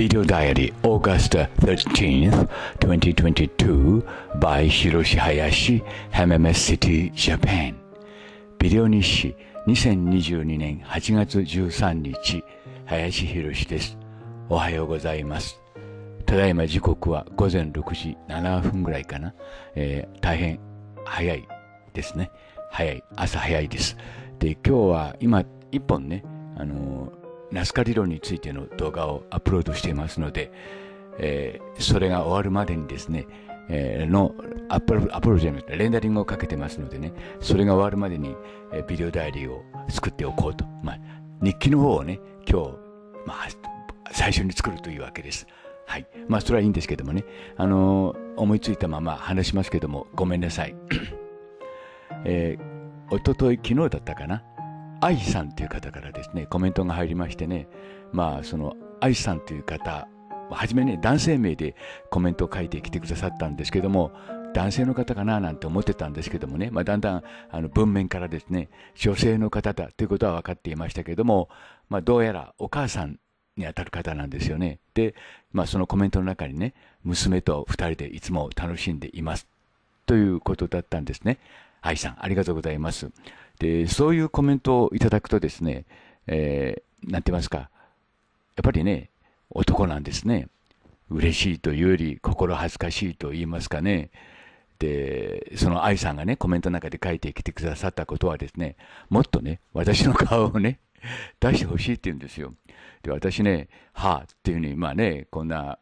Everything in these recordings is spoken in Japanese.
Video Diary, August 13th, 2022 by Hiroshi Hayashi, MMS City, Japan. ビデオ日誌2022年8月13日、林博です。おはようございます。ただいま時刻は午前6時7分ぐらいかな。えー、大変早いですね。早い。朝早いです。で、今日は今、一本ね、あのーナスカ理論についての動画をアップロードしていますので、えー、それが終わるまでにですね、えー、のアップロードじゃなくてレンダリングをかけてますのでねそれが終わるまでに、えビデオ代理を作っておこうと、まあ、日記の方をね今日、まあ、最初に作るというわけです。はい。まあ、それはいいんですけどもね。あのー、思いついたまま話しますけども、ごめんなさい。えー、おととい、昨日だったかな。愛さんという方からですね、コメントが入りましてね、まあ、その愛さんという方、はじめね、男性名でコメントを書いてきてくださったんですけども、男性の方かななんて思ってたんですけどもね、まあ、だんだんあの文面からですね、女性の方だということは分かっていましたけども、まあ、どうやらお母さんにあたる方なんですよね。で、まあ、そのコメントの中にね、娘と2人でいつも楽しんでいますということだったんですね。愛さん、ありがとうございます。で、そういうコメントをいただくとですね、えー、なんて言いますか、やっぱりね、男なんですね。嬉しいというより、心恥ずかしいと言いますかね。で、その愛さんがね、コメントの中で書いてきてくださったことはですね、もっとね、私の顔をね、出してほしいって言うんですよ。で、私ね、はあっていうふうに、まあね、こんな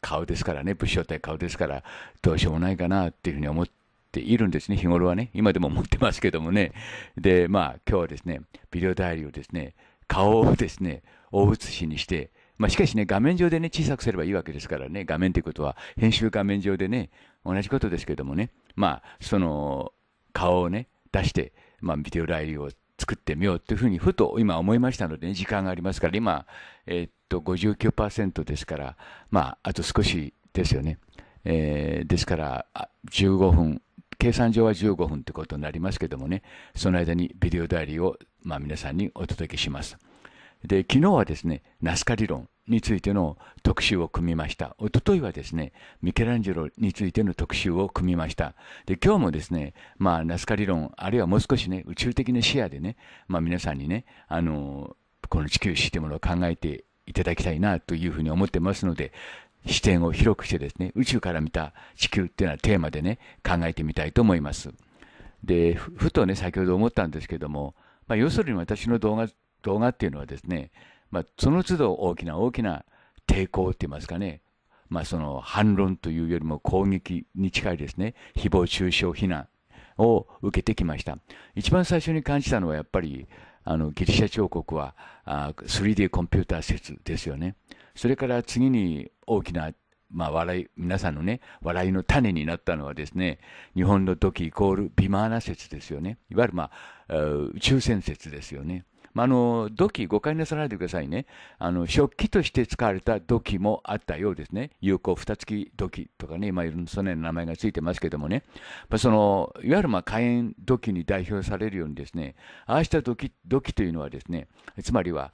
顔ですからね、武将体顔ですから、どうしようもないかなっていうふうに思って、ているんですね、日頃はね。今でも持ってますけどもね。で、まあ、今日はですね、ビデオ代理をですね、顔をですね、大写しにして、まあ、しかしね、画面上でね、小さくすればいいわけですからね、画面ということは、編集画面上でね、同じことですけどもね、まあ、その、顔をね、出して、まあ、ビデオ代理を作ってみようというふうに、ふと今思いましたので、ね、時間がありますから、今、えっと、59%ですから、まあ、あと少しですよね。えー、ですから、15分計算上は15分ということになりますけどもね、その間にビデオ代理を、まあ、皆さんにお届けします。で、昨日はですね、ナスカ理論についての特集を組みました。おとといはですね、ミケランジェロについての特集を組みました。で、今日もですね、まあ、ナスカ理論、あるいはもう少しね、宇宙的な視野でね、まあ、皆さんにね、あの、この地球史というものを考えていただきたいなというふうに思ってますので、視点を広くしてですね、宇宙から見た地球っていうのはテーマでね、考えてみたいと思います。で、ふとね、先ほど思ったんですけども、まあ、要するに私の動画、動画っていうのはですね、まあ、その都度大きな大きな抵抗って言いますかね、まあ、その反論というよりも攻撃に近いですね、誹謗中傷非難を受けてきました。一番最初に感じたのはやっぱり、あのギリシャ彫刻は 3D コンピューター説ですよね。それから次に大きな、まあ、笑い、皆さんのね、笑いの種になったのはですね、日本の土器イコールビマーナ説ですよね。いわゆる、まあ、宇宙船説ですよね。まあ、あの、土器、誤解なさらないでくださいね。あの、食器として使われた土器もあったようですね。有効蓋付き土器とかね、今いろんなそのような名前がついてますけどもね。まあ、その、いわゆるまあ、火炎土器に代表されるようにですね、ああした土器、土器というのはですね、つまりは、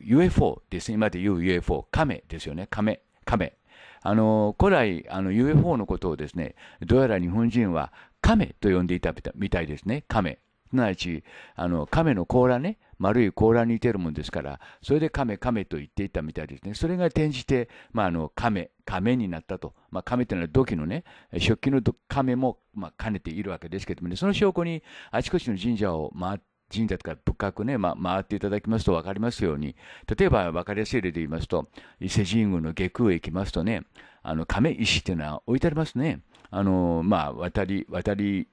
UFO ですね。今で言う UFO、亀ですよね。亀、亀。あの、古来、あの、UFO のことをですね、どうやら日本人は亀と呼んでいたみたいですね。亀。すなわち、あの、亀の甲羅ね、丸い甲羅に似てるもんですから、それで亀亀と言っていたみたいですね。それが転じて、まあ、あの、亀、亀になったと。まあ、亀というのは土器のね、食器の亀も、ま兼ねているわけですけどもね、その証拠に、あちこちの神社を回って、神社とか仏閣ね、ま、回っていただきますと分かりますように、例えば分かりやすい例で言いますと、伊勢神宮の下空へ行きますとね、あの亀石っていうのは置いてありますね。あのまあ、渡り、渡り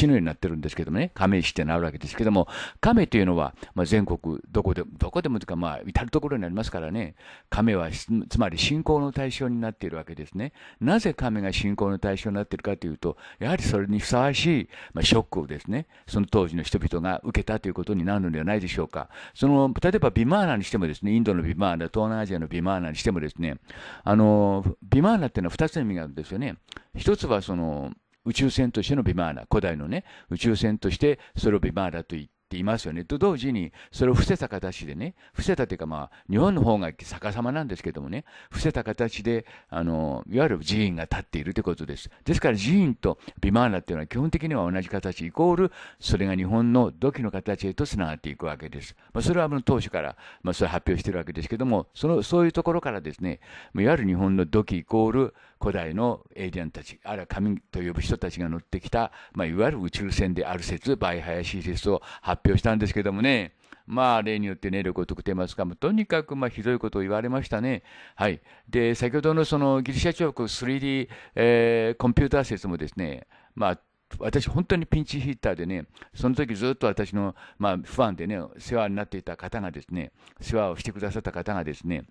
橋のようになってるんですけどもね、亀石ってなるわけですけども、亀というのは、まあ、全国、どこで、どこでもというか、まあ、至るところにありますからね、亀は、つまり信仰の対象になっているわけですね。なぜ亀が信仰の対象になっているかというと、やはりそれにふさわしい、まあ、ショックをですね、その当時の人々が受けたということになるのではないでしょうか。その、例えばビマーナにしてもですね、インドのビマーナ、東南アジアのビマーナにしてもですね、あの、ビマーナっていうのは2つの意味があるんですよね。一つはその、宇宙船としてのビマーナ、古代のね、宇宙船としてそれをビマーナと言っていますよね。と同時に、それを伏せた形でね、伏せたというかまあ、日本の方が逆さまなんですけどもね、伏せた形で、あの、いわゆる寺院が立っているということです。ですから寺院とビマーナっていうのは基本的には同じ形、イコール、それが日本の土器の形へとつながっていくわけです。まあ、それは当初から、まあ、それ発表しているわけですけども、その、そういうところからですね、いわゆる日本の土器イコール、古代のエイリアンたち、あるいは神と呼ぶ人たちが乗ってきた、まあ、いわゆる宇宙船である説、バイハヤシー説を発表したんですけどもね、まあ、例によってね、旅行特定ますが、もとにかく、まあ、ひどいことを言われましたね。はい。で、先ほどのそのギリシャ彫刻 3D、えー、コンピューター説もですね、まあ、私、本当にピンチヒッターでね、その時ずっと私の、まあ、ファンでね、世話になっていた方がですね、世話をしてくださった方がですね、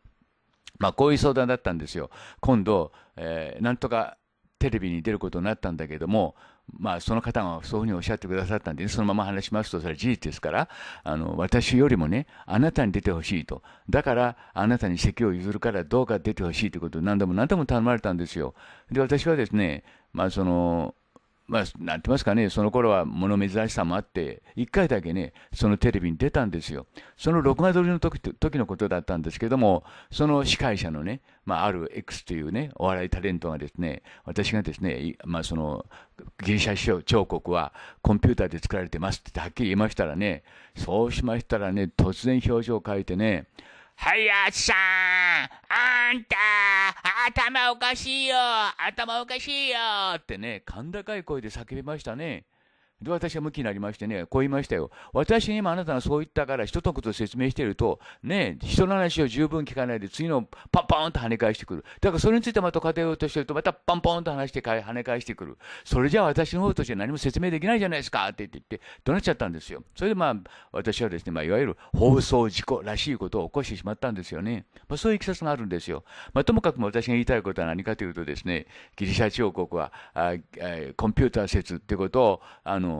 まあ、こういう相談だったんですよ。今度、えー、なんとかテレビに出ることになったんだけども、まあ、その方がそういうふうにおっしゃってくださったんで、ね、そのまま話しますと、それは事実ですから、あの、私よりもね、あなたに出てほしいと。だから、あなたに席を譲るから、どうか出てほしいということを何度も何度も頼まれたんですよ。で、私はですね、まあ、その、まあ、なて言いますかね、その頃は物珍しさもあって、1回だけね、そのテレビに出たんですよ。その録画撮りの時時のことだったんですけども、その司会者のね、まあ、ある X というね、お笑いタレントがですね、私がですね、まあ、その、ギリシャ彫刻はコンピューターで作られてますってはっきり言いましたらね、そうしましたらね、突然表情を変えてね、林さん、あんた、頭おかしいよ、頭おかしいよってね、甲高い声で叫びましたね。で、私は向きになりましてね、こう言いましたよ。私にあなたがそう言ったから、一言と説明していると、ね、人の話を十分聞かないで、次のパンパンと跳ね返してくる。だからそれについてまた語ようとしてると、またパンパンと話して跳ね返してくる。それじゃあ私の方として何も説明できないじゃないですかって言って、怒鳴っちゃったんですよ。それでまあ、私はですね、まあ、いわゆる放送事故らしいことを起こしてしまったんですよね。まあ、そういういきさつがあるんですよ。まあ、ともかく私が言いたいことは何かというとですね、ギリシャ彫刻は、ああコンピューター説ってことを、あの、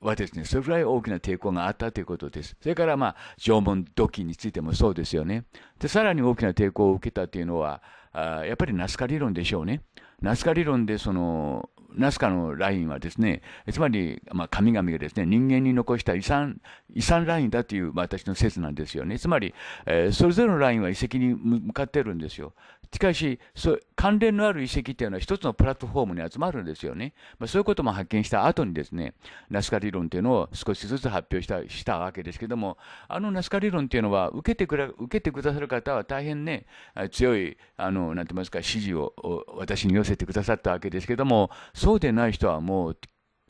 はですね、それぐらい大きな抵抗があったということです。それから、まあ、縄文土器についてもそうですよね。で、さらに大きな抵抗を受けたというのは、あやっぱりナスカ理論でしょうね。ナスカ理論で、その、ナスカのラインはですね、つまり、まあ、神々がですね、人間に残した遺産、遺産ラインだという、ま私の説なんですよね。つまり、えー、それぞれのラインは遺跡に向かってるんですよ。しかし、関連のある遺跡というのは一つのプラットフォームに集まるんですよね。まあ、そういうことも発見した後にですね、ナスカ理論というのを少しずつ発表したしたわけですけども、あのナスカ理論というのは受けてく受けてくださる方は大変ね、強い、あの、なんて言いますか、支持を私に寄せてくださったわけですけども、そうでない人はもう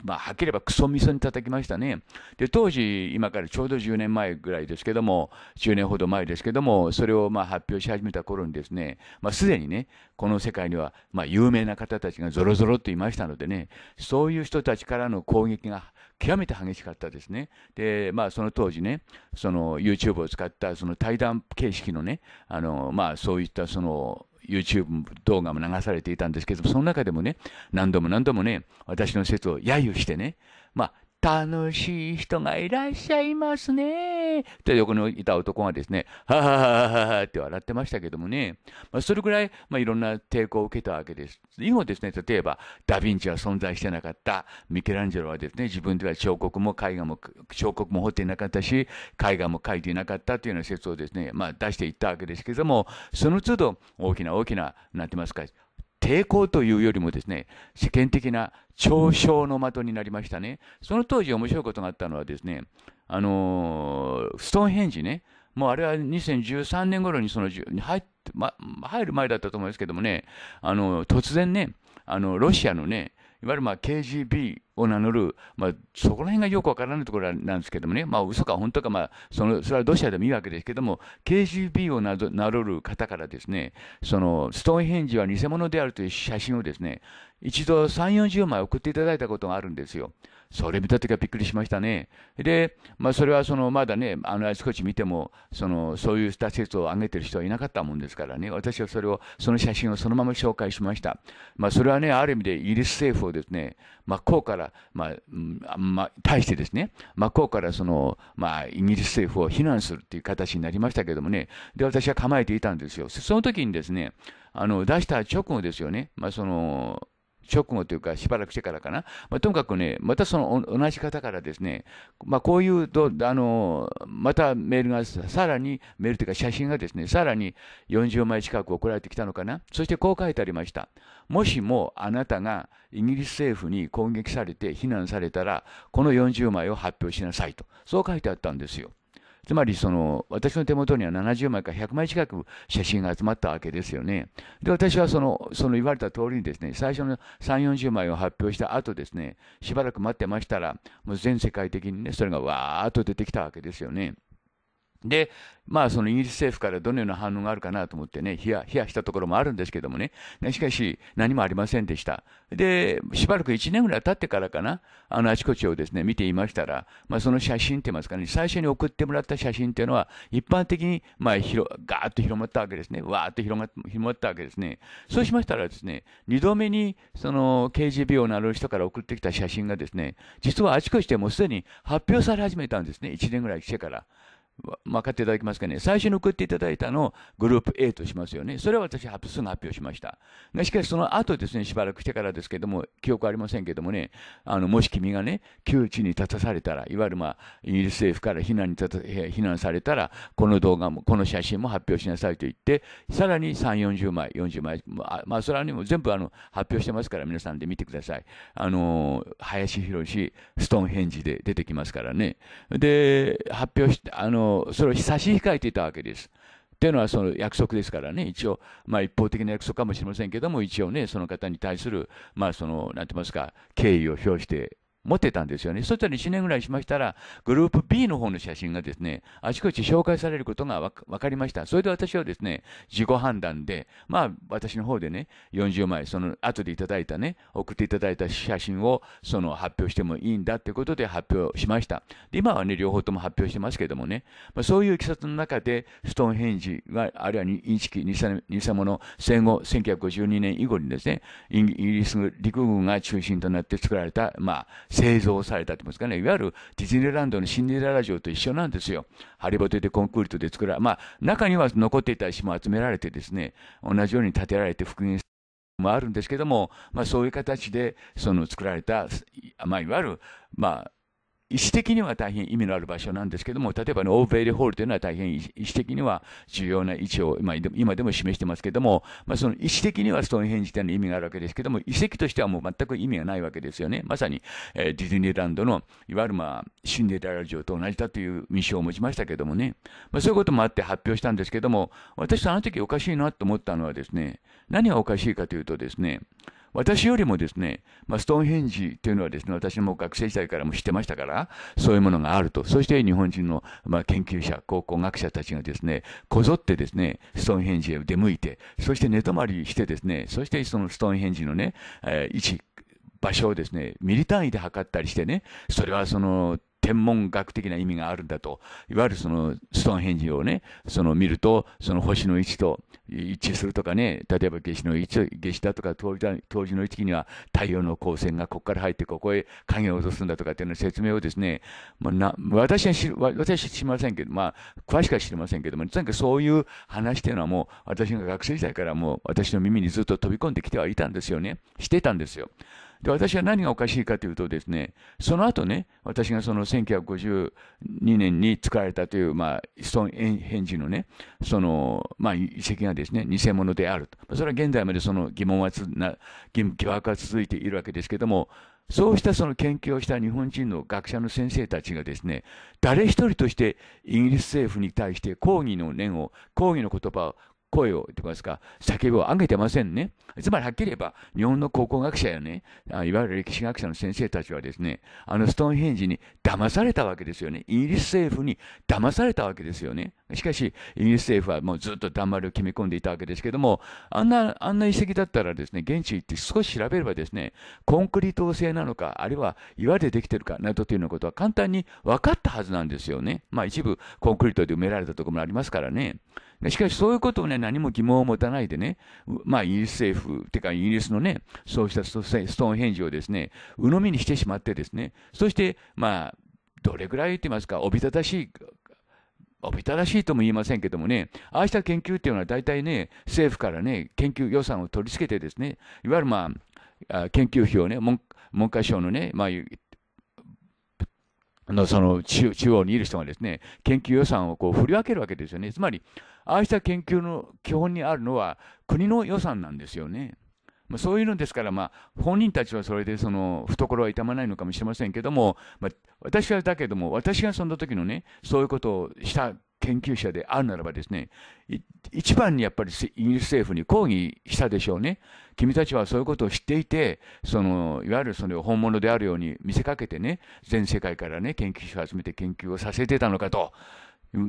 まあ、はっきり言えばクソみそに叩きましたね。で、当時、今からちょうど10年前ぐらいですけども、10年ほど前ですけども、それをまあ発表し始めた頃にですね、まあ、すでにね、この世界にはまあ有名な方たちがぞろぞろっていましたのでね、そういう人たちからの攻撃が極めて激しかったですね。で、まあ、その当時ね、その YouTube を使ったその対談形式のね、あの、まあ、そういったその、YouTube 動画も流されていたんですけども、その中でもね、何度も何度もね、私の説を揶揄してね、まあ、楽しい人がいらっしゃいますね。と横にいた男がですね、はははははって笑ってましたけどもね、まあ、それぐらい、まあ、いろんな抵抗を受けたわけです。以後ですね、例えば、ダ・ヴィンチは存在してなかった、ミケランジェロはですね、自分では彫刻も絵画も、彫刻も彫っていなかったし、絵画も描いていなかったというような説をですね、まあ、出していったわけですけども、その都度、大きな大きな、なんて言いますか、抵抗というよりもですね、世間的な嘲笑の的になりましたね。その当時面白いことがあったのはですね、あのー、ストーンヘンジね、もうあれは2013年頃にその入って、ま、入る前だったと思いますけどもね、あの突然ね、あのロシアのね、いわゆるまあ KGB を名乗る、まあ、そこら辺がよくわからないところなんですけどもね、まあ嘘か本当か、まあその、それはロシアでもいいわけですけども、KGB を名乗る方からですね、そのストーンヘンジは偽物であるという写真をですね、一度3、40枚送っていただいたことがあるんですよ。それ見た時はびっくりしましたね。で、まあ、それはそのまだね、あの少し見ても、そのそういうスタ施設を上げてる人はいなかったもんですからね、私はそれを、その写真をそのまま紹介しました。まあ、それはね、ある意味でイギリス政府をですね、真っ向から、まあ、まあ、対してですね、真っ向からその、まあ、イギリス政府を非難するっていう形になりましたけどもね、で、私は構えていたんですよ。その時にですね、あの出した直後ですよね、まあ、その直後というか、しばらくしてからかな、まあ、ともかくね、またその同じ方からですね、まあ、こういうとあの、またメールがさらに、メールというか写真がですね、さらに40枚近く送られてきたのかな、そしてこう書いてありました。もしもあなたがイギリス政府に攻撃されて非難されたら、この40枚を発表しなさいと、そう書いてあったんですよ。つまりその私の手元には70枚か100枚近く写真が集まったわけですよね。で私はそのその言われた通りにですね最初の3 40枚を発表した後ですねしばらく待ってましたらもう全世界的にねそれがわーっと出てきたわけですよね。で、まあ、そのイギリス政府からどのような反応があるかなと思ってね、ヒヤ、ヒヤしたところもあるんですけどもね。しかし、何もありませんでした。で、しばらく1年ぐらい経ってからかな、あの、あちこちをですね、見ていましたら、まあ、その写真って言いますかね、最初に送ってもらった写真っていうのは、一般的に、まあ、広、ガーッと広まったわけですね。わーっと広が、広まったわけですね。そうしましたらですね、2度目に、その、KGB を名乗る人から送ってきた写真がですね、実はあちこちでもうすでに発表され始めたんですね、1年ぐらいしてから。分かっていただけますかね。最初に送っていただいたのをグループ A としますよね。それは私すぐ発表しました。しかしその後ですね、しばらくしてからですけども、記憶ありませんけどもね、あの、もし君がね、窮地に立たされたら、いわゆるまあ、イギリス政府から避難に立た、避難されたら、この動画も、この写真も発表しなさいと言って、さらに3、40枚、40枚、まあ、まあ、それはね、全部あの、発表してますから、皆さんで見てください。あの、林博士、ストーンヘンジで出てきますからね。で、発表して、あの、の、それを差し控えていたわけです。というのはその約束ですからね、一応、まあ、一方的な約束かもしれませんけども、一応ね、その方に対する、まあ、その、なんて言いますか、敬意を表して持ってたんですよね。そしたら1年ぐらいしましたら、グループ B の方の写真がですね、あちこち紹介されることが分かりました。それで私はですね、自己判断で、まあ、私の方でね、40枚、その後でいただいたね、送っていただいた写真を、その発表してもいいんだということで発表しました。で今はね、両方とも発表してますけどもね、まあ、そういういきさつの中で、ストーンヘンジが、あるいはイン偽偽物、戦後、1952年以後にですね、イギリス陸軍が中心となって作られた、まあ、製造されたと言いますかね、いわゆるディズニーランドのシンデレラ城と一緒なんですよ。ハリボテでコンクリートで作られ、まあ、中には残っていた石も集められてですね、同じように建てられて復元もあるんですけども、まあ、そういう形でその作られた、まあ、いわゆる、まあ、意思的には大変意味のある場所なんですけども、例えば、オーベイリホールというのは大変意思的には重要な位置を、今でも示してますけども、まあ、その意思的にはストーンヘンジというの意味があるわけですけども、遺跡としてはもう全く意味がないわけですよね。まさに、えー、ディズニーランドの、いわゆる、まあ、シンデレラ城と同じだという印象を持ちましたけどもね。まあ、そういうこともあって発表したんですけども、私あの時おかしいなと思ったのはですね、何がおかしいかというとですね、私よりもですね、まあ、ストーンヘンジというのはですね、私も学生時代からも知ってましたから、そういうものがあると。そして日本人の、まあ、研究者、考古学者たちがですね、こぞってですね、ストーンヘンジへ出向いて、そして寝泊まりしてですね、そしてそのストーンヘンジのね、えー、位置、場所をですね、ミリ単位で測ったりしてね、それはその天文学的な意味があるんだと、いわゆるそのストーンヘンジをね、その見ると、その星の位置と一致するとかね、例えば夏至の位置、夏至だとか冬至冬至の位置には太陽の光線がここから入ってここへ影を落とすんだとかっていうの説明をですね、まあ、な私は知私は知りませんけど、まあ、詳しくは知りませんけども、なんかそういう話っていうのはもう私が学生時代からもう私の耳にずっと飛び込んできてはいたんですよね。してたんですよ。で、私は何がおかしいかというとですね、その後ね、私がその1952年に作られたという、まあ、ン・トン返事のね、その、まあ、遺跡がですね、偽物であると。それは現在までその疑問はつな、疑惑は続いているわけですけども、そうしたその研究をした日本人の学者の先生たちがですね、誰一人としてイギリス政府に対して抗議の念を、抗議の言葉を声を、とかますか、叫びを上げてませんね。つまりはっきり言えば、日本の考古学者やね、いわゆる歴史学者の先生たちはですね、あのストーンヘンジに騙されたわけですよね。イギリス政府に騙されたわけですよね。しかし、イギリス政府はもうずっと黙りを決め込んでいたわけですけども、あんな、あんな遺跡だったらですね、現地行って少し調べればですね、コンクリート製なのか、あるいは岩でできてるかなどというようなことは簡単に分かったはずなんですよね。まあ一部コンクリートで埋められたところもありますからね。しかしそういうことをね、何も疑問を持たないでね、まあイギリス政府、てかイギリスのね、そうしたストーンヘンジをですね、鵜呑みにしてしまってですね、そしてまあ、どれぐらい言ってますか、おびただしいおびただしいとも言いませんけどもね、ああした研究っていうのは大体ね、政府からね、研究予算を取り付けてですね、いわゆるまあ、研究費をね、文文科省のね、まあ、のその中央にいる人がですね、研究予算をこう振り分けるわけですよね。つまり、ああした研究の基本にあるのは国の予算なんですよね。まあ、そういうのですから、まあ、本人たちはそれでその懐は痛まないのかもしれませんけども、まあ、私はだけども、私がその時のね、そういうことをした研究者であるならばですね、一番にやっぱりイギリス政府に抗議したでしょうね。君たちはそういうことを知っていて、その、いわゆるそ本物であるように見せかけてね、全世界からね、研究者を集めて研究をさせてたのかと。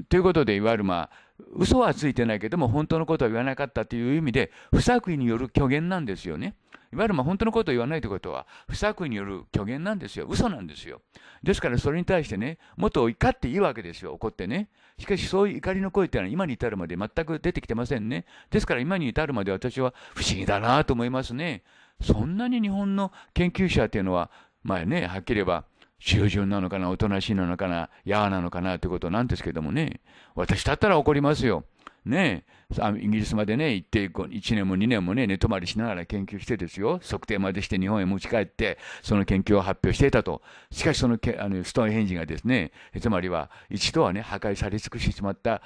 ということで、いわゆるまあ、嘘はついてないけども本当のことは言わなかったという意味で不作為による虚言なんですよね。いわゆるま本当のことを言わないということは不作為による虚言なんですよ嘘なんですよ。ですからそれに対してねもっと怒っていいわけですよ怒ってね。しかしそういう怒りの声っていうのは今に至るまで全く出てきてませんね。ですから今に至るまで私は不思議だなと思いますね。そんなに日本の研究者っていうのはまあねはっきり言えば従順なのかな、おとなしいなのかな、やーなのかなということなんですけどもね、私だったら怒りますよ。ねイギリスまでね、行って、1年も2年もね、寝泊まりしながら研究してですよ、測定までして日本へ持ち帰って、その研究を発表していたと。しかし、そのあのストーンヘンジがですね、つまりは、一度はね、破壊され尽くしてしまった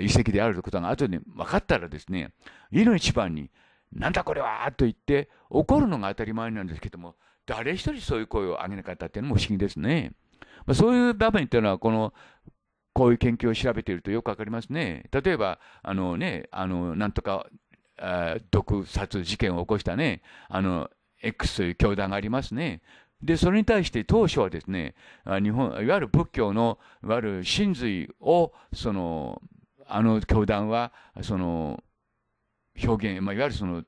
遺跡であるということが後で分かったらですね、いの一番に、なんだこれはと言って怒るのが当たり前なんですけども、誰一人そういう声を上げなかったっていうのも不思議ですね。まあ、そういう場面っていうのは、この、こういう研究を調べているとよくわかりますね。例えば、あのね、あの、なんとか、毒殺事件を起こしたね、あの、X という教団がありますね。で、それに対して当初はですね、日本、いわゆる仏教の、いわゆる真髄を、その、あの教団は、その、表現、まあ、いわゆるその、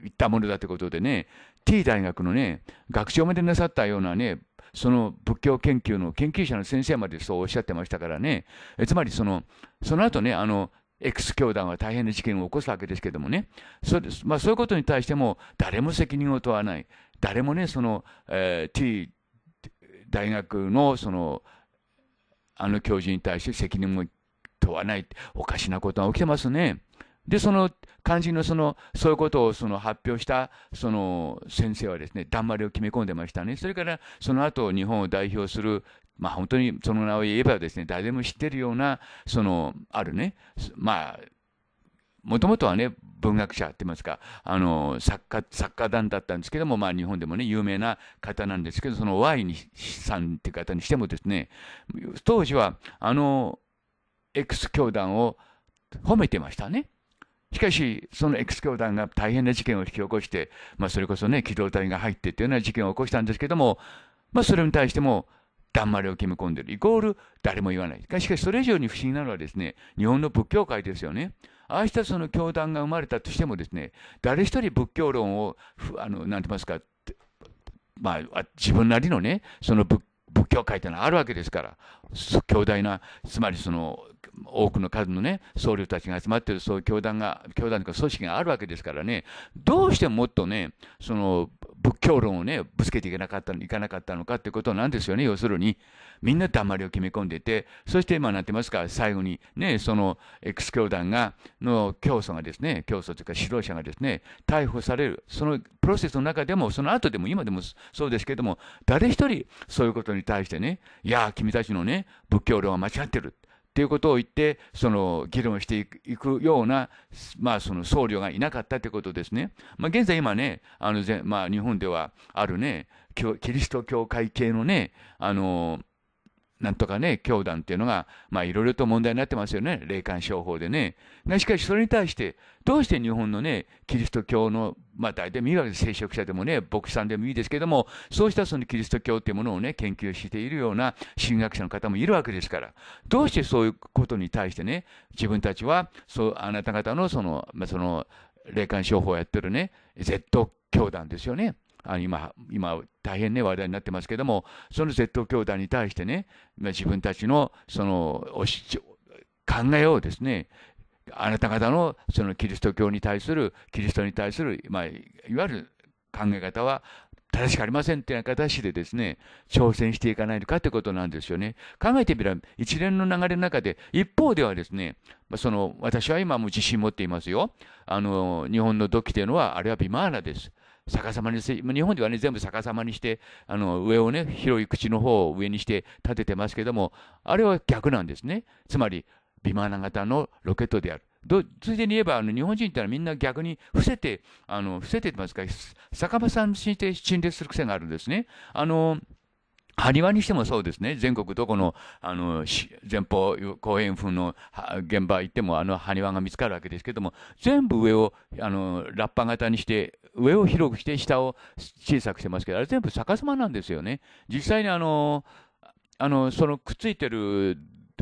言ったものだということでね、T 大学のね、学長までなさったようなね、その仏教研究の研究者の先生までそうおっしゃってましたからね、えつまりその、その後ね、あの、X 教団は大変な事件を起こすわけですけどもね、そうです。まあそういうことに対しても誰も責任を問わない。誰もね、その、えー、T 大学のその、あの教授に対して責任も問わない。おかしなことが起きてますね。で、その肝心のその、そういうことをその発表した、その先生はですね、だんまりを決め込んでましたね。それから、その後、日本を代表する、まあ本当にその名を言えばですね、誰でも知ってるような、その、あるね、まあ、もともとはね、文学者って言いますか、あの、作家、作家団だったんですけども、まあ日本でもね、有名な方なんですけど、その Y にさんって方にしてもですね、当時は、あの、X 教団を褒めてましたね。しかし、そのエクスが大変な事件を引き起こして、まあ、それこそね、機動隊が入ってっていうような事件を起こしたんですけども、まあ、それに対しても、だんまりを決め込んでる。イコール、誰も言わない。しかし、それ以上に不思議なのはですね、日本の仏教界ですよね。ああしたその教団が生まれたとしてもですね、誰一人仏教論を、あの、なんて言いますか、まあ、自分なりのね、その仏教界というのはあるわけですから、強大な、つまりその、多くの数のね、僧侶たちが集まっているそういう教団が、教団とか組織があるわけですからね、どうしてもっとね、その仏教論をね、ぶつけていけなかったの、いかなかったのかってことなんですよね、要するに。みんな黙りを決め込んでて、そして今なってますから、最後にね、その X 教団が、の教祖がですね、教祖というか指導者がですね、逮捕される、そのプロセスの中でも、その後でも今でもそうですけども、誰一人そういうことに対してね、いや、君たちのね、仏教論は間違ってる。ということを言ってその議論していくような、まあ、その僧侶がいなかったということですね。まあ、現在今ねあの、まあ、日本ではあるねキリスト教会系のねあのなんとかね、教団っていうのが、まあいろいろと問題になってますよね。霊感商法でね。しかしそれに対して、どうして日本のね、キリスト教の、まあ大体もいいわけです。聖職者でもね、牧師さんでもいいですけども、そうしたそのキリスト教っていうものをね、研究しているような神学者の方もいるわけですから、どうしてそういうことに対してね、自分たちは、そう、あなた方のその、まあその、霊感商法をやってるね、Z 教団ですよね。あ今今大変ね話題になってますけどもその Z 教団に対してね自分たちのその考えをですねあなた方のそのキリスト教に対するキリストに対する、まあ、いわゆる考え方は正しくありませんっていう形でですね、挑戦していかないのかということなんですよね。考えてみれば、一連の流れの中で、一方ではですね、その、私は今も自信持っていますよ。あの、日本の土器というのは、あれはビマーラです。逆さまにして日本ではね全部逆さまにしてあの上をね広い口の方を上にして立ててますけどもあれは逆なんですねつまりビマナ型のロケットであるどついでに言えばあの日本人ってのはみんな逆に伏せてあの伏せてますから逆さまにして陳列する癖があるんですねあの埴輪にしてもそうですね。全国どこの、あの、前方公園風の現場行っても、あの埴輪が見つかるわけですけども、全部上を、あの、ラッパ型にして、上を広くして、下を小さくしてますけど、あれ全部逆さまなんですよね。実際にあの、あの、そのくっついてる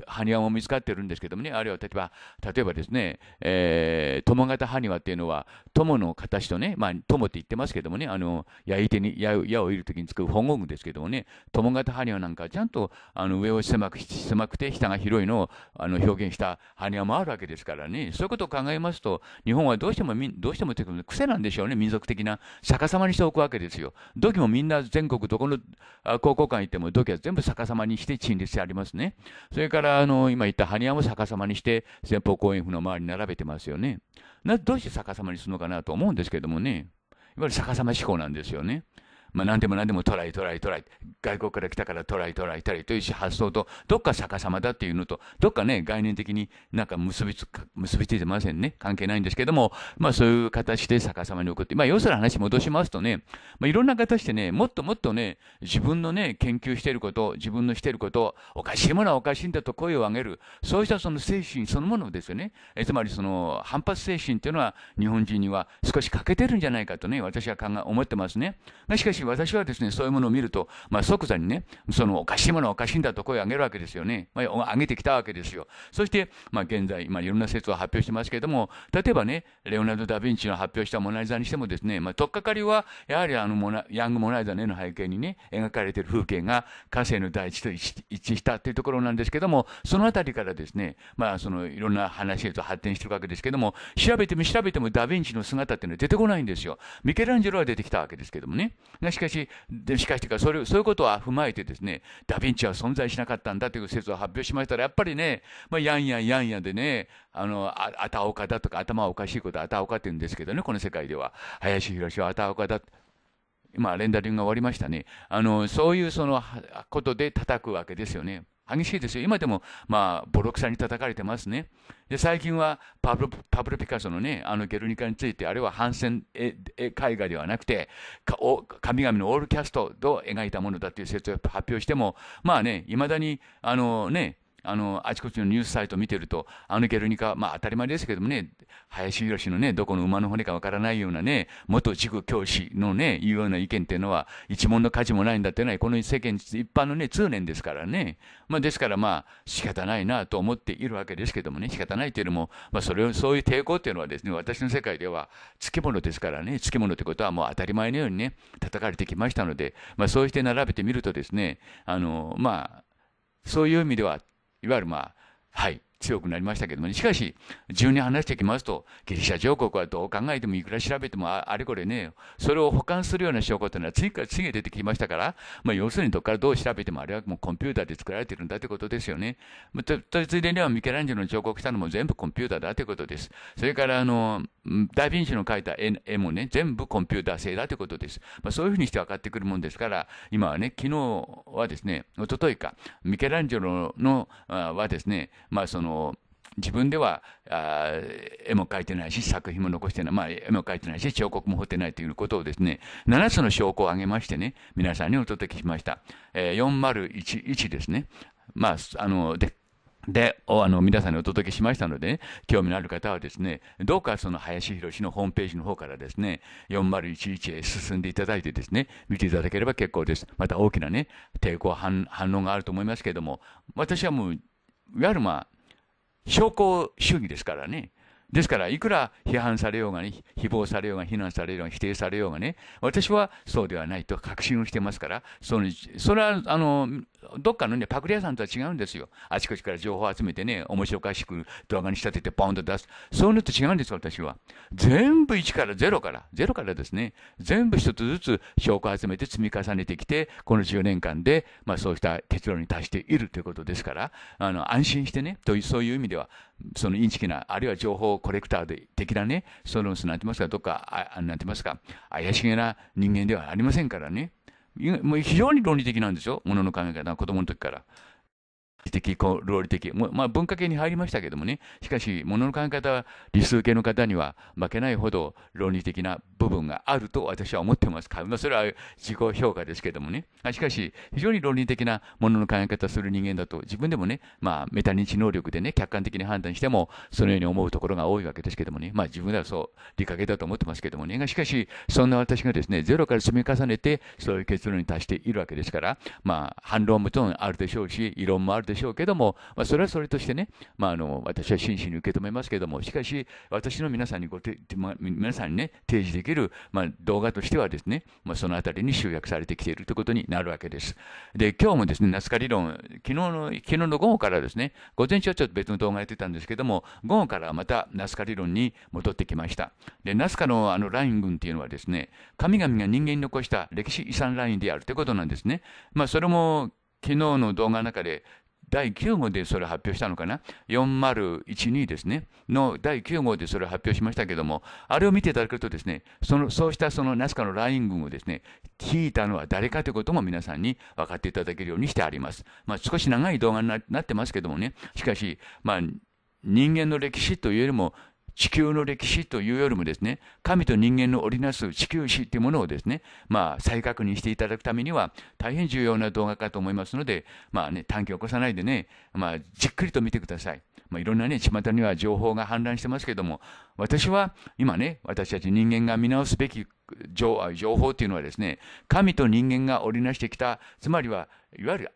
埴輪も見つかってるんですけどもね、あるいは例えば、例えばですね、えー、友型埴輪っていうのは、友の形とね、まあ、友って言ってますけどもね、あの、に、矢を射るときに作る本郷具ですけどもね、友型埴輪なんかちゃんと、あの、上を狭く、狭くて下が広いのを、あの、表現した埴輪もあるわけですからね、そういうことを考えますと、日本はどうしても、どうしてもていうか、癖なんでしょうね、民族的な、逆さまにしておくわけですよ。土器もみんな全国どこの、あ高校館行っても土器は全部逆さまにして陳列してありますね。それからからあの今言った埴輪も逆さまにして前方後円墳の周りに並べてますよね。などうして逆さまにするのかなと思うんですけどもね。いわゆる逆さま思考なんですよね。まあ、何でも何でもトライトライトライ。外国から来たからトライトライトライという発想と、どっか逆さまだっていうのと、どっかね、概念的になんか結びつ、結びついてませんね。関係ないんですけども、まあそういう形で逆さまに送って、まあ要する話戻しますとね、まあいろんな形でね、もっともっとね、自分のね、研究していること、自分のしていること、おかしいものはおかしいんだと声を上げる、そうしたその精神そのものですよね。えつまりその反発精神っていうのは日本人には少し欠けてるんじゃないかとね、私は考え、思ってますね。しかしし私はですね、そういうものを見ると、まあ、即座にね、そのおかしいものはおかしいんだと声を上げるわけですよね。まあ、上げてきたわけですよ。そして、まあ、現在、まあ、いろんな説を発表してますけれども、例えばね、レオナルド・ダ・ヴィンチの発表したモナリザにしてもですね、まあ、取っかかりは、やはりあのモナ、ヤング・モナリザの絵の背景にね、描かれている風景が火星の大地と一致したというところなんですけども、そのあたりからですね、まあ、そのいろんな話へと発展してるわけですけども、調べても調べてもダ・ヴィンチの姿っていうのは出てこないんですよ。ミケランジェロは出てきたわけですけどもね。がしかし、しかしかそれ、そういうことは踏まえてですね、ダヴィンチは存在しなかったんだという説を発表しましたら、やっぱりね、まあ、やんやんやんやでね、あの、あ、あたおかだとか、頭おかしいことあたおかって言うんですけどね、この世界では。林博はあたおかだ。今、レンダリングが終わりましたね。あの、そういうそのことで叩くわけですよね。激しいですよ。今でも、まあ、ボロクサに叩かれてますね。で、最近はパブロ、パブロ・ピカソのね、あの、ゲルニカについて、あれは反戦絵画ではなくて、神々のオールキャストと描いたものだという説を発表しても、まあね、未だに、あのね、あの、あちこちのニュースサイトを見てると、あのゲルニカ、まあ当たり前ですけどもね、林博のね、どこの馬の骨かわからないようなね、元塾教師のね、いうような意見っていうのは、一問の価値もないんだってないこの世間一般のね、通念ですからね。まあですからまあ、仕方ないなと思っているわけですけどもね、仕方ないというのも、まあそれを、そういう抵抗っていうのはですね、私の世界では、つき物ですからね、つき物ってことはもう当たり前のようにね、叩かれてきましたので、まあそうして並べてみるとですね、あの、まあ、そういう意味ではいわゆるまあ、はい、強くなりましたけども、ね、しかし、順に話してきますと、ギリシャ上国はどう考えてもいくら調べてもあれこれね、それを補完するような証拠というのは次から次へ出てきましたから、まあ、要するにどこからどう調べてもあれはもうコンピューターで作られてるんだということですよね。まついでにはミケランジェロの彫刻したのも全部コンピューターだということです。それからあの、ダヴィンチの描いた絵もね、全部コンピューター製だということです。まあ、そういうふうにして分かってくるもんですから、今はね、昨日はですね、おとといか、ミケランジェロのはですね、まあその、自分ではあ絵も描いてないし作品も残してない、まあ、絵も描いてないし彫刻も彫ってないということをですね7つの証拠を挙げましてね皆さんにお届けしました、えー、4 0 1ですねまああのでで、あの、皆さんにお届けしましたので、ね、興味のある方はですね、どうかその林博のホームページの方からですね、4011へ進んでいただいてですね、見ていただければ結構です。また大きなね、抵抗反応があると思いますけれども、私はもう、いわゆるまあ、証拠主義ですからね。ですから、いくら批判されようがね、誹謗されようが、非難されようが、否定されようがね、私はそうではないと確信をしてますから、そのそれはあのどっかのね、パクリ屋さんとは違うんですよ。あちこちから情報を集めてね、面白おかしく動画に仕立ててポンと出す。そういうのと違うんですよ、私は。全部1から0から、0からですね、全部一つずつ証拠を集めて積み重ねてきて、この10年間で、まあそうした結論に達しているということですから、あの、安心してね、という、そういう意味では、そのインチキな、あるいは情報コレクター的なね、その、なんて言いますか、どっか、あなんて言いますか、怪しげな人間ではありませんからね。もう非常に論理的なんですよ、ものの考え方子供の時から。的、論理的、まあ、文化系に入りましたけどもね、しかし、ものの考え方は理数系の方には負けないほど論理的な部分があると私は思ってますまあ、それは自己評価ですけどもね、しかし、非常に論理的なものの考え方をする人間だと、自分でもね、まあ、メタ認知能力でね、客観的に判断しても、そのように思うところが多いわけですけどもね、まあ、自分ではそう、理科系だと思ってますけどもね、しかし、そんな私がですね、ゼロから積み重ねて、そういう結論に達しているわけですから、まあ、反論もちろんあるでしょうし、異論もあるでしょうしょうけども、まあ、それはそれとしてね、まあ、あの私は真摯に受け止めますけども、しかし、私の皆さんにごて、まあ、皆さんにね、提示できる、まあ、動画としてはですね、まあ、そのあたりに集約されてきているということになるわけです。で、今日もですね、ナスカ理論、昨日の、昨日の午後からですね、午前中はちょっと別の動画やってたんですけども、午後からまたナスカ理論に戻ってきました。で、ナスカのあのライン群っていうのはですね、神々が人間に残した歴史遺産ラインであるということなんですね。まあ、それも昨日の動画の中で第9号でそれを発表したのかな、4012ですね、の第9号でそれを発表しましたけども、あれを見ていただくとですね、そのそうしたそのナスカのライン群をですね、引いたのは誰かということも皆さんに分かっていただけるようにしてあります。まあ、少し長い動画になってますけどもね、しかし、まあ、人間の歴史というよりも地球の歴史というよりもですね、神と人間の織りなす地球史というものをですね、まあ、再確認していただくためには、大変重要な動画かと思いますので、まあね、短期を起こさないでね、まあ、じっくりと見てください。まあ、いろんなね、巷には情報が氾濫してますけども、私は今ね、私たち人間が見直すべき情報というのはですね、神と人間が織りなしてきた、つまりは、いわゆる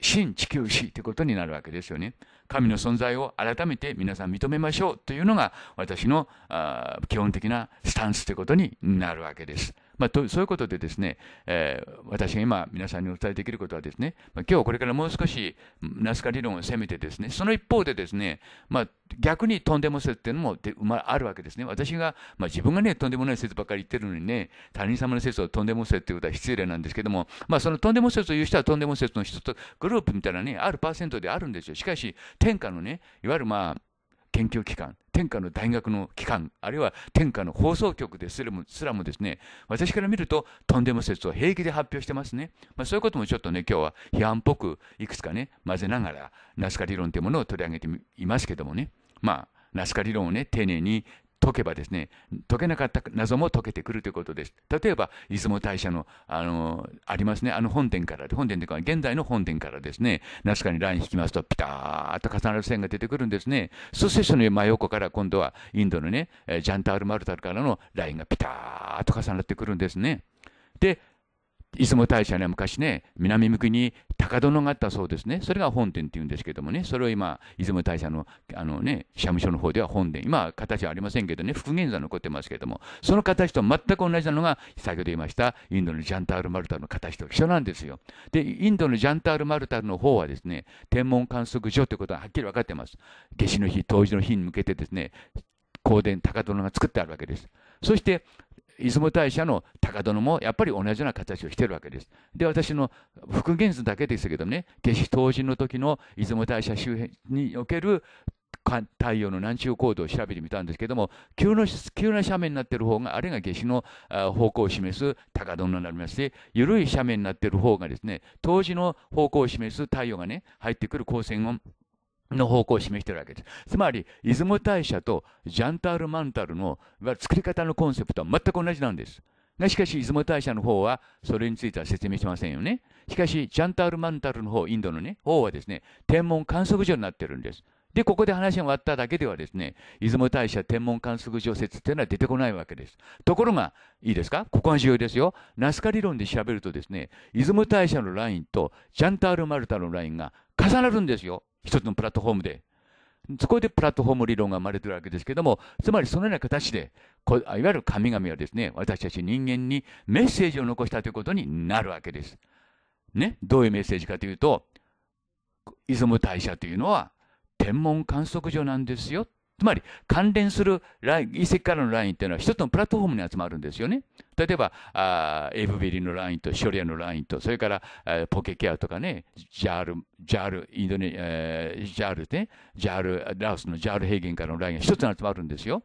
新地球史ということになるわけですよね。神の存在を改めて皆さん認めましょうというのが私の基本的なスタンスということになるわけです。まあ、そういうことでですね、えー、私が今皆さんにお伝えできることはですね、まあ、今日これからもう少しナスカ理論を攻めてですね、その一方でですね、まあ、逆にとんでも説っていうのもで、まあ、あるわけですね。私が、まあ、自分がね、とんでもない説ばっかり言ってるのにね、他人様の説をとんでも説っていうことは失礼なんですけども、まあ、そのとんでも説を言う人はとんでも説の一つグループみたいなね、あるパーセントであるんですよ。しかし、天下のね、いわゆるまあ、研究機関、天下の大学の機関、あるいは天下の放送局ですらもすらもですね、私から見ると、とんでも説を平気で発表してますね。まあ、そういうこともちょっとね、今日は批判っぽくいくつかね、混ぜながら、ナスカ理論というものを取り上げていますけどもね、まあ、ナスカ理論をね、丁寧に解けばですね、解けなかった謎も解けてくるということです。例えば、出雲大社の、あの、ありますね、あの本殿から、本殿というか、現在の本殿からですね、ナスカにライン引きますと、ピターっと重なる線が出てくるんですね。そしてその真横から今度はインドのね、ジャンタール・マルタルからのラインがピターっと重なってくるんですね。で、出雲大社は昔ね、南向きに高殿があったそうですね。それが本殿っていうんですけどもね、それを今、出雲大社の、あのね、社務所の方では本殿。今、形はありませんけどね、復元座残ってますけども、その形と全く同じなのが、先ほど言いました、インドのジャンタール・マルタルの形と一緒なんですよ。で、インドのジャンタール・マルタルの方はですね、天文観測所ということははっきり分かってます。夏至の日、冬至の日に向けてですね、殿、高殿が作ってあるわけです。そして、出雲大社の高殿もやっぱり同じような形をしてるわけです。で、私の復元図だけですけどね、夏至当時の時の出雲大社周辺における太陽の南中高度を調べてみたんですけども急の急な斜面になってる方があれが夏至の方向を示す高殿になりまして緩い斜面になってる方がですね当時の方向を示す太陽がね入ってくる光線をの方向を示しているわけです。つまり、出雲大社とジャンタール・マンタルの作り方のコンセプトは全く同じなんです。しかし、出雲大社の方は、それについては説明しませんよね。しかし、ジャンタール・マンタルの方、インドのね、方はですね、天文観測所になってるんです。で、ここで話が終わっただけではですね、出雲大社天文観測所説っていうのは出てこないわけです。ところが、いいですかここが重要ですよ。ナスカ理論で調べるとですね、出雲大社のラインとジャンタール・マルタのラインが重なるんですよ。一つのプラットフォームで。そこでプラットフォーム理論が生まれてるわけですけども、つまりそのような形で、こいわゆる神々はですね、私たち人間にメッセージを残したということになるわけです。ね、どういうメッセージかというと、出雲大社というのは天文観測所なんですよつまり関連するライン、遺跡からのラインというのは一つのプラットフォームに集まるんですよね。例えば、あエブベリのラインとショリアのラインと、それから、ポケケアとかね、ジャール、ジャール、インドネ、えー、ジャールね、ジャール、ラオスのジャール平原からのラインが一つに集まるんですよ。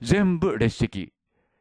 全部列席。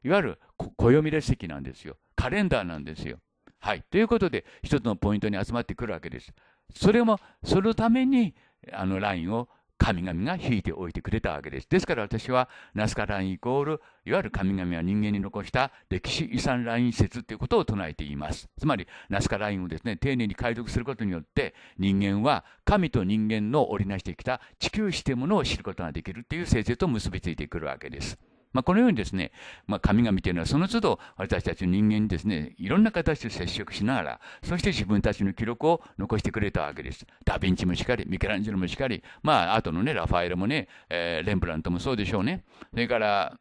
いわゆる暦列席なんですよ。カレンダーなんですよ。はい。ということで、一つのポイントに集まってくるわけです。それも、そのために、あのラインを神々が引いておいてくれたわけです。ですから私は、ナスカラインイコール、いわゆる神々は人間に残した歴史遺産ライン説ということを唱えています。つまり、ナスカラインをですね、丁寧に解読することによって、人間は神と人間の織りなしてきた地球史というものを知ることができるという性説と結びついてくるわけです。まあ、このようにですね、まあ、神々というのはその都度私たち人間にですね、いろんな形で接触しながら、そして自分たちの記録を残してくれたわけです。ダ・ヴィンチもしかり、ミケランジェロもしかり、まあ、とのね、ラファエルもね、えー、レンブラントもそうでしょうね。それから、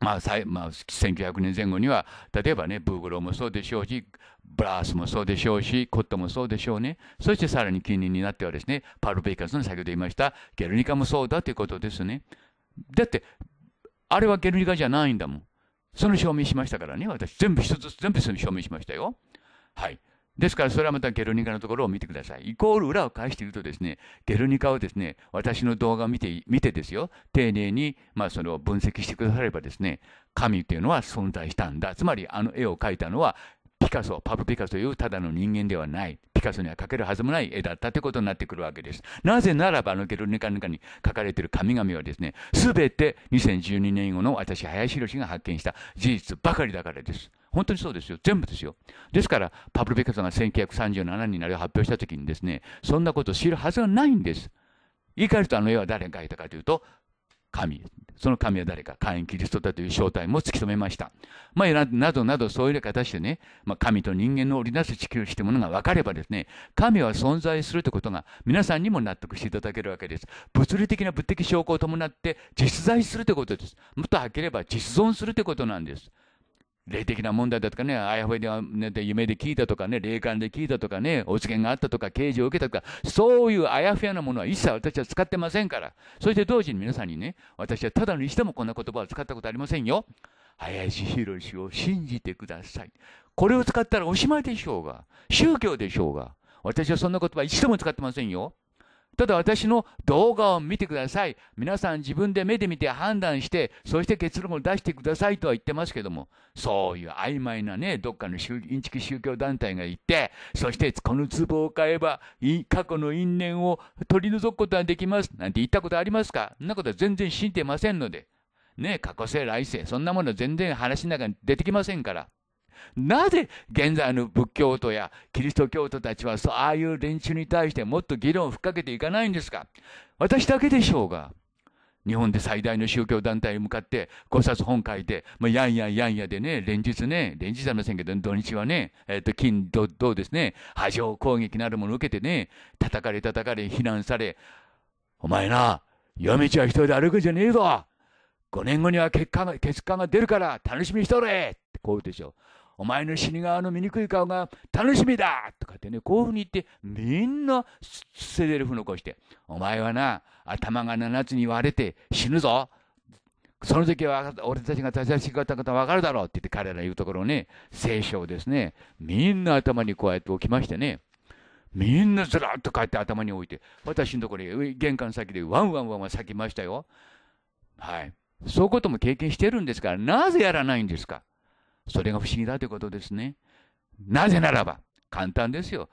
まあ、まあ、1900年前後には、例えばね、ブーグローもそうでしょうし、ブラースもそうでしょうし、コットもそうでしょうね。そしてさらに近隣になってはですね、パルベイカスの先ほど言いました、ゲルニカもそうだということですね。だって、あれはゲルニカじゃないんだもん。その証明しましたからね、私。全部一つずつ全部証明しましたよ。はい。ですから、それはまたゲルニカのところを見てください。イコール裏を返しているとですね、ゲルニカをですね、私の動画を見て、見てですよ、丁寧に、まあ、それを分析してくださればですね、神というのは存在したんだ。つまり、あの絵を描いたのはピカソ、パブ・ピカソというただの人間ではない、ピカソには描けるはずもない絵だったということになってくるわけです。なぜならば、あのゲルニカネカに描かれている神々はですね、すべて2012年後の私、林博が発見した事実ばかりだからです。本当にそうですよ。全部ですよ。ですから、パブピカソが1937年になる発表したときにですね、そんなことを知るはずがないんです。言い換えるとあの絵は誰が描いたかというと、神。その神は誰か、会員キリストだという正体も突き止めました。まあ、などなどそういう形でね、まあ、神と人間の織りなす地球してものが分かればですね、神は存在するということが皆さんにも納得していただけるわけです。物理的な物的証拠を伴って実在するということです。もっとはっきり言えば実存するということなんです。霊的な問題だとかね、あやふやで夢で聞いたとかね、霊感で聞いたとかね、お告げがあったとか、刑事を受けたとか、そういうあやふやなものは一切私は使ってませんから。そして同時に皆さんにね、私はただの一度もこんな言葉を使ったことありませんよ。林博を信じてください。これを使ったらおしまいでしょうが、宗教でしょうが、私はそんな言葉一度も使ってませんよ。ただ私の動画を見てください。皆さん自分で目で見て判断して、そして結論を出してくださいとは言ってますけども、そういう曖昧なね、どっかのインチキ宗教団体が言って、そしてこの壺を買えば、過去の因縁を取り除くことができます。なんて言ったことありますかそんなことは全然信じてませんので。ね過去性来世、そんなもの全然話の中に出てきませんから。なぜ現在の仏教徒やキリスト教徒たちはそうああいう連中に対してもっと議論を吹っかけていかないんですか私だけでしょうが。日本で最大の宗教団体に向かって5冊本書いて、まあ、やんやんやんやでね、連日ね、連日ありませんけど、土日はね、えっ、ー、と、金、土、土ですね、波状攻撃なるものを受けてね、叩かれ叩かれ、非難され、お前な、夜道は一人で歩くんじゃねえぞ !5 年後には結果が、結果が出るから、楽しみにしとれってこう言うでしょう。お前の死に顔の醜い顔が楽しみだとかってね、こういうふうに言って、みんな捨て台詞残して、お前はな、頭が7つに割れて死ぬぞその時は俺たちが正しかったことは分かるだろうって言って彼ら言うところをね、聖書をですね、みんな頭にこうやって置きましてね、みんなずらっと帰って頭に置いて、私のところに玄関先でワンワンワンワン咲きましたよ。はい。そういうことも経験してるんですから、なぜやらないんですかそれが不思議だということですね。なぜならば、簡単ですよ。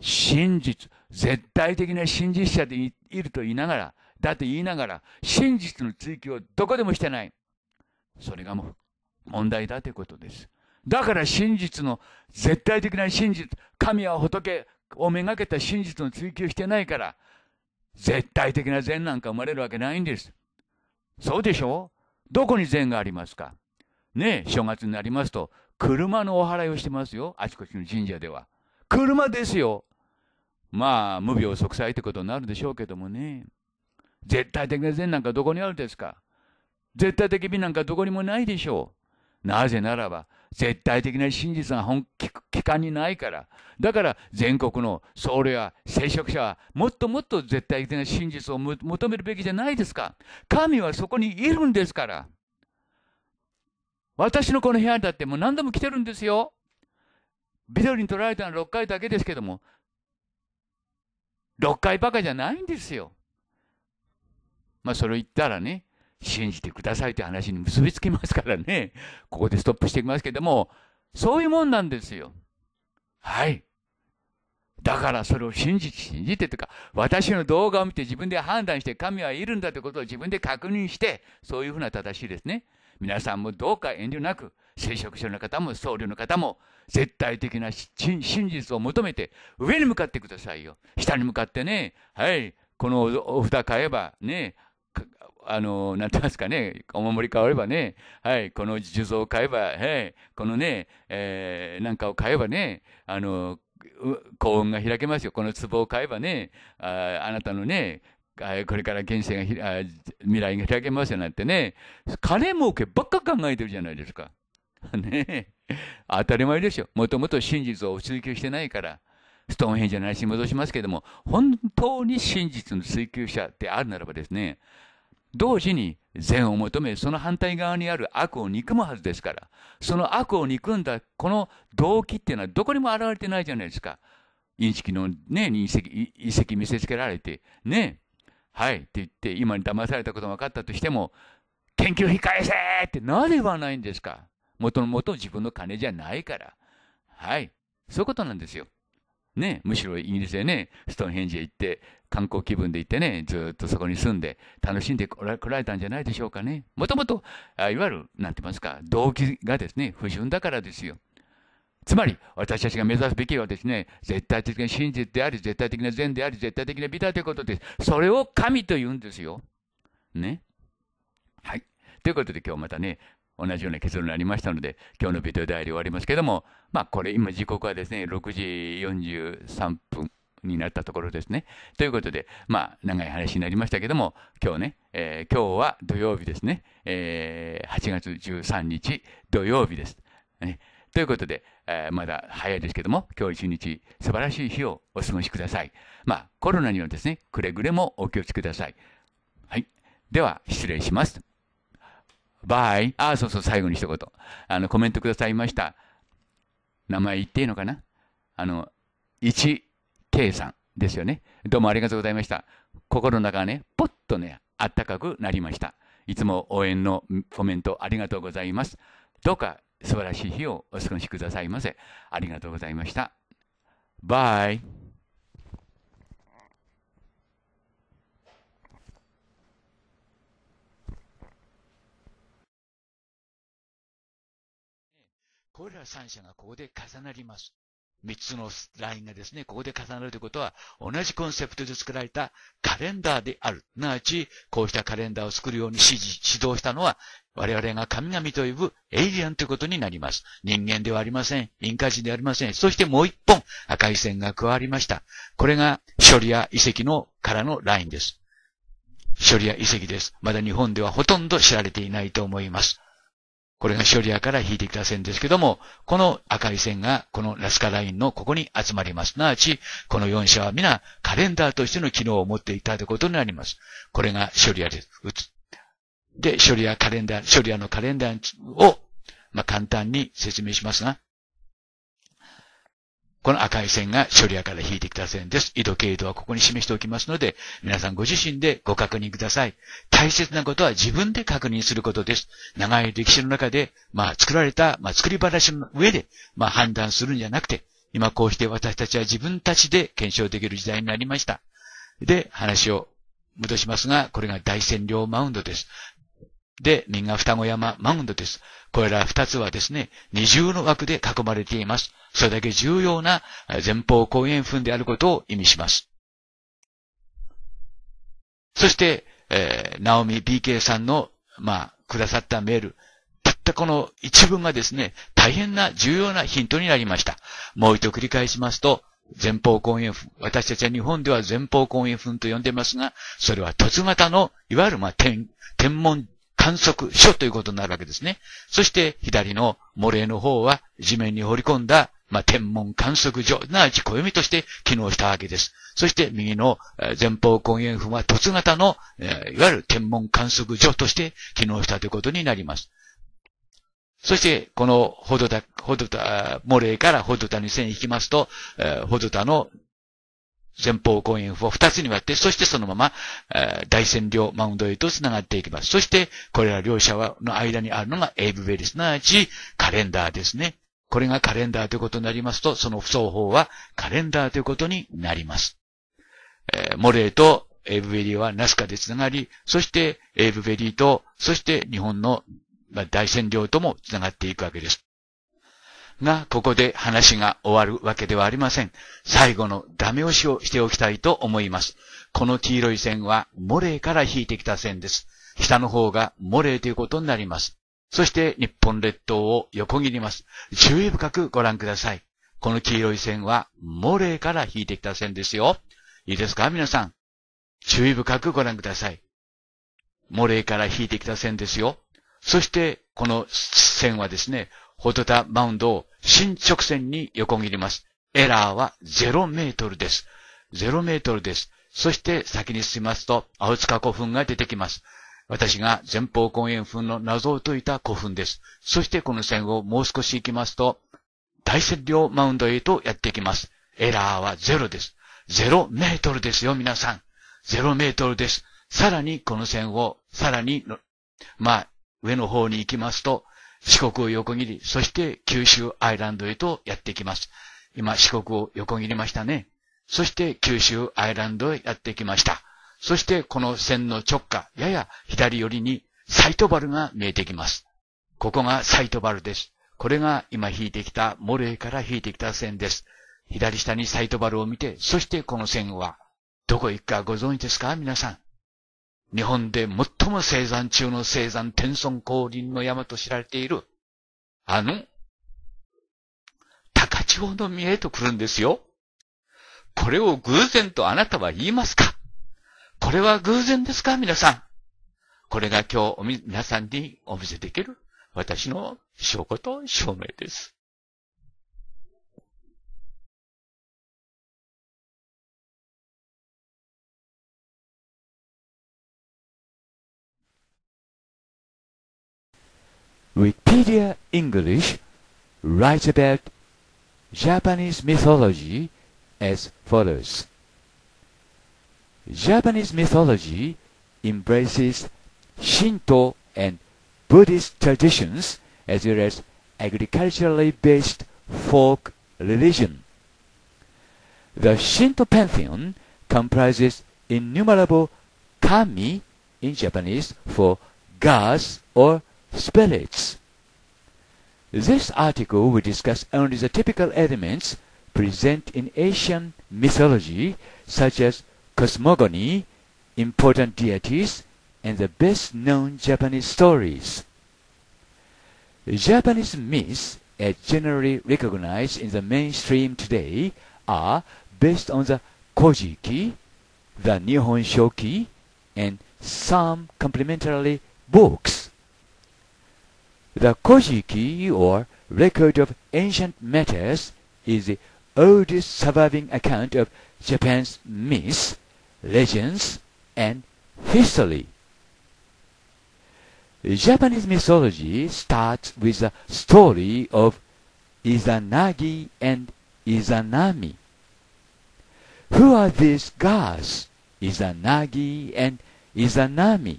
真実、絶対的な真実者でいると言いながら、だと言いながら、真実の追求をどこでもしてない。それがもう問題だということです。だから真実の、絶対的な真実、神は仏をめがけた真実の追求してないから、絶対的な善なんか生まれるわけないんです。そうでしょどこに善がありますかね、正月になりますと、車のお祓いをしてますよ。あちこちの神社では。車ですよ。まあ、無病息災ってことになるでしょうけどもね。絶対的な善なんかどこにあるですか絶対的美なんかどこにもないでしょう。なぜならば、絶対的な真実が本期間にないから。だから、全国の僧侶や聖職者は、もっともっと絶対的な真実を求めるべきじゃないですか。神はそこにいるんですから。私のこの部屋だってもう何度も来てるんですよ。ビデオに撮られたのは6回だけですけども、6回ばかじゃないんですよ。まあそれ言ったらね、信じてくださいって話に結びつきますからね、ここでストップしてきますけども、そういうもんなんですよ。はい。だからそれを信じて、信じてというか、私の動画を見て自分で判断して神はいるんだということを自分で確認して、そういうふうな正しいですね。皆さんもどうか遠慮なく、聖職者の方も僧侶の方も、絶対的な真実を求めて、上に向かってくださいよ。下に向かってね、はい、このお札買えば、ね、あの、なんて言いますかね、お守り買えばね、はい、この受像を買えば、はい、このね、えー、なんかを買えばね、あの、幸運が開けますよ。この壺を買えばね、ああなたのね、これから現世が未来が開けますよなんてね、金儲けばっか考えてるじゃないですか。ね当たり前でしょ。もともと真実を追求してないから。ストーンヘンジの話に戻しますけども、本当に真実の追求者であるならばですね、同時に善を求め、その反対側にある悪を憎むはずですから、その悪を憎んだこの動機っていうのはどこにも現れてないじゃないですか。認識のね、隕石、遺跡見せつけられて、ね、はいって言って、今に騙されたことが分かったとしても、研究費返せってなぜ言わないんですか元の元自分の金じゃないから。はい。そういうことなんですよ。ね、むしろイギリスでね、ストーンヘンジへ行って、観光気分で行ってね、ずっとそこに住んで、楽しんでこられたんじゃないでしょうかね。もともと、いわゆる、なんて言いますか、動機がですね、不純だからですよ。つまり、私たちが目指すべきはですね、絶対的な真実であり、絶対的な善であり、絶対的な美だということです。それを神と言うんですよ。ね。はい。ということで今日またね、同じような結論になりましたので、今日のビデオ代理終わりますけども、まあこれ今時刻はですね、6時43分になったところですね。ということで、まあ長い話になりましたけども、今日ね、えー、今日は土曜日ですね、えー、8月13日土曜日です。ねということで、えー、まだ早いですけども、今日一日素晴らしい日をお過ごしください。まあ、コロナにはですね、くれぐれもお気をつけください。はい。では、失礼します。バイ。あ、あ、そうそう、最後に一言。あの、コメントくださいました。名前言っていいのかなあの、1、K さんですよね。どうもありがとうございました。心の中がね、ぽっとね、あったかくなりました。いつも応援のコメントありがとうございます。どうか素晴らしい日をお過ごしくださいませ。ありがとうございました。バイ。これら3者がここで重なります。3つのラインがですね、ここで重なるということは、同じコンセプトで作られたカレンダーである。なわち、こうしたカレンダーを作るように指示、指導したのは、我々が神々と呼ぶエイリアンということになります。人間ではありません。陰火人ではありません。そしてもう一本赤い線が加わりました。これが処理や遺跡のからのラインです。処理や遺跡です。まだ日本ではほとんど知られていないと思います。これがシオリアから引いてきた線ですけども、この赤い線がこのラスカラインのここに集まります。すなわち、この4社は皆カレンダーとしての機能を持っていたということになります。これがシオリアです。で、シ理リアカレンダー、シ理リアのカレンダーを、まあ、簡単に説明しますが、この赤い線が処理屋から引いてきた線です。緯度経度はここに示しておきますので、皆さんご自身でご確認ください。大切なことは自分で確認することです。長い歴史の中で、まあ作られた、まあ作り話の上で、まあ判断するんじゃなくて、今こうして私たちは自分たちで検証できる時代になりました。で、話を戻しますが、これが大占領マウンドです。で、右が双子山マウンドです。これら二つはですね、二重の枠で囲まれています。それだけ重要な前方後円墳であることを意味します。そして、えナオミ BK さんの、まあ、くださったメール、たったこの一文がですね、大変な重要なヒントになりました。もう一度繰り返しますと、前方根炎墳。私たちは日本では前方根炎墳と呼んでますが、それは凸型の、いわゆるまあ天、天文観測所ということになるわけですね。そして左の漏れの方は地面に掘り込んだ、まあ、天文観測所、なわち暦として機能したわけです。そして右の前方根源墳は凸型の、いわゆる天文観測所として機能したということになります。そして、この、ほどた、ほどた、漏れからほどたに線引きますと、ほどたの前方後円を二つに割って、そしてそのまま、えー、大占領マウンドへと繋がっていきます。そして、これら両者の間にあるのがエイブベリ、すなわちカレンダーですね。これがカレンダーということになりますと、その双方はカレンダーということになります。えー、モレーとエイブベリーはナスカで繋がり、そしてエイブベリーと、そして日本の大占領とも繋がっていくわけです。が、ここで話が終わるわけではありません。最後のダメ押しをしておきたいと思います。この黄色い線は、モレーから引いてきた線です。下の方がモレーということになります。そして日本列島を横切ります。注意深くご覧ください。この黄色い線は、モレーから引いてきた線ですよ。いいですか皆さん。注意深くご覧ください。モレーから引いてきた線ですよ。そして、この線はですね、ほトたマウンドを新直線に横切ります。エラーは0メートルです。0メートルです。そして先に進みますと、青塚古墳が出てきます。私が前方後円墳の謎を解いた古墳です。そしてこの線をもう少し行きますと、大雪量マウンドへとやってきます。エラーは0です。0メートルですよ、皆さん。0メートルです。さらにこの線を、さらにまあ、上の方に行きますと、四国を横切り、そして九州アイランドへとやってきます。今、四国を横切りましたね。そして九州アイランドへやってきました。そしてこの線の直下、やや左寄りにサイトバルが見えてきます。ここがサイトバルです。これが今引いてきた、モレーから引いてきた線です。左下にサイトバルを見て、そしてこの線は、どこ行くかご存知ですか皆さん。日本で最も生産中の生産天孫降臨の山と知られている、あの、高千穂の見えと来るんですよ。これを偶然とあなたは言いますかこれは偶然ですか皆さん。これが今日皆さんにお見せできる私の証拠と証明です。Wikipedia English writes about Japanese mythology as follows. Japanese mythology embraces Shinto and Buddhist traditions as well as agriculturally based folk religion. The Shinto pantheon comprises innumerable kami in Japanese for gods or spirits. This article will discuss only the typical elements present in Asian mythology, such as cosmogony, important deities, and the best known Japanese stories. Japanese myths, as generally recognized in the mainstream today, are based on the Kojiki, the Nihon Shoki, and some complementary books. The Kojiki, or Record of Ancient Matters, is the oldest surviving account of Japan's myths, legends, and history. Japanese mythology starts with the story of Izanagi and Izanami. Who are these gods, Izanagi and Izanami?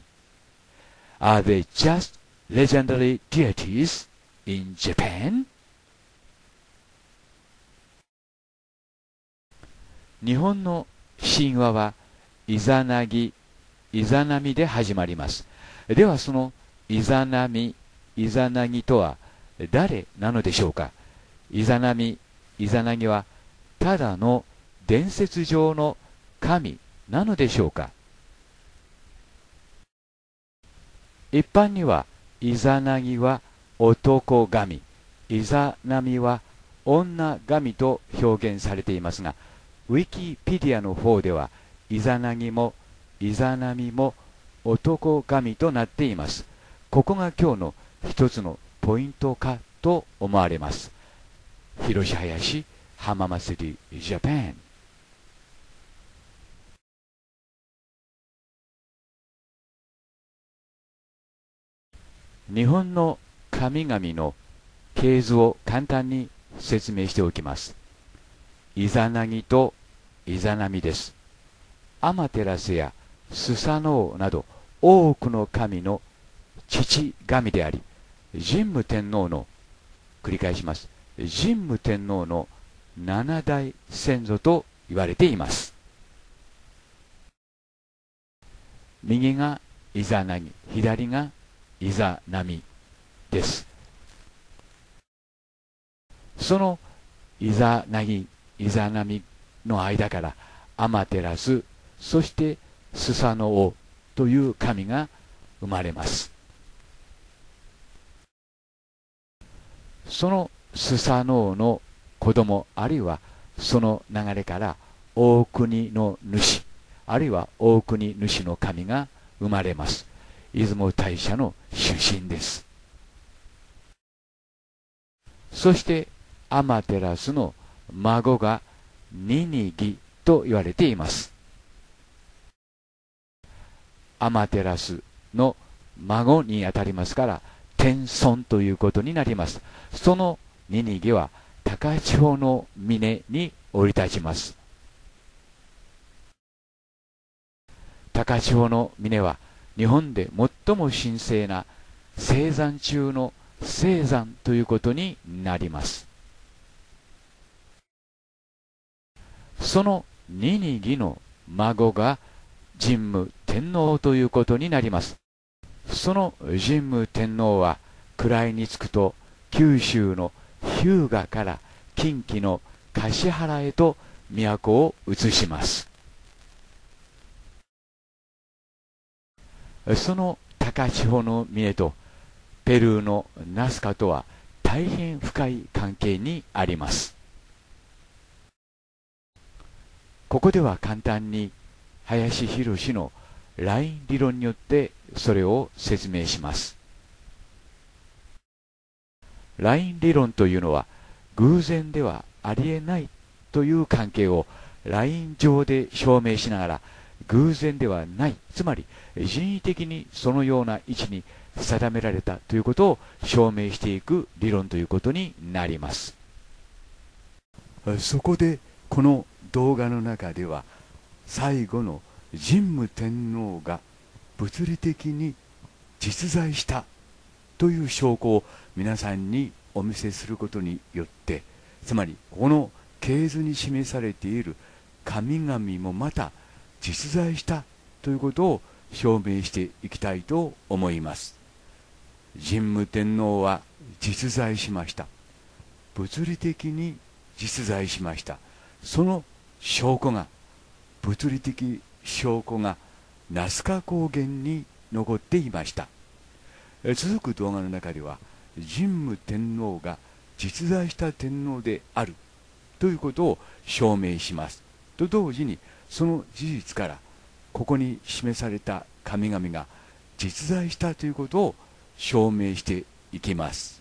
Are they just legendary deities in Japan? 日本の神話はイザナギ、イザナミで始まります。ではそのイザナミ、イザナギとは誰なのでしょうかイザナミ、イザナギはただの伝説上の神なのでしょうか一般にはイザナギは男神イザナミは女神と表現されていますがウィキペディアの方ではイザナギもイザナミも男神となっていますここが今日の一つのポイントかと思われます広林浜祭りジャパン日本の神々の系図を簡単に説明しておきます。イザナギとイザナミです。アマテラスやスサノオなど多くの神の父神であり、神武天皇の、繰り返します、神武天皇の七代先祖と言われています。右がイザナギ、左がいざ波ですそのいざなぎいざ波の間からアマテラスそしてスサノオという神が生まれますそのスサノオの子供あるいはその流れから大国の主あるいは大国主の神が生まれます出雲大社の出身です。そしてアマテラスの孫がニニギと言われています。アマテラスの孫にあたりますから天孫ということになります。そのニニギは高千穂の峰に降り立ちます。高千穂の峰は日本で最も神聖な生産中の生産ということになりますそのニニギの孫が神武天皇ということになりますその神武天皇は位につくと九州の日向から近畿の橿原へと都を移しますその高千穂の三重とペルーのナスカとは大変深い関係にありますここでは簡単に林博のライン理論によってそれを説明しますライン理論というのは偶然ではありえないという関係をライン上で証明しながら偶然ではないつまり人為的にそのような位置に定められたということを証明していく理論ということになりますそこでこの動画の中では最後の神武天皇が物理的に実在したという証拠を皆さんにお見せすることによってつまりこの系図に示されている神々もまた実在したということを証明していきたいと思います神武天皇は実在しました物理的に実在しましたその証拠が物理的証拠が那須賀高原に残っていました続く動画の中では神武天皇が実在した天皇であるということを証明しますと同時にその事実から「ここに示された神々が実在したということを証明していきます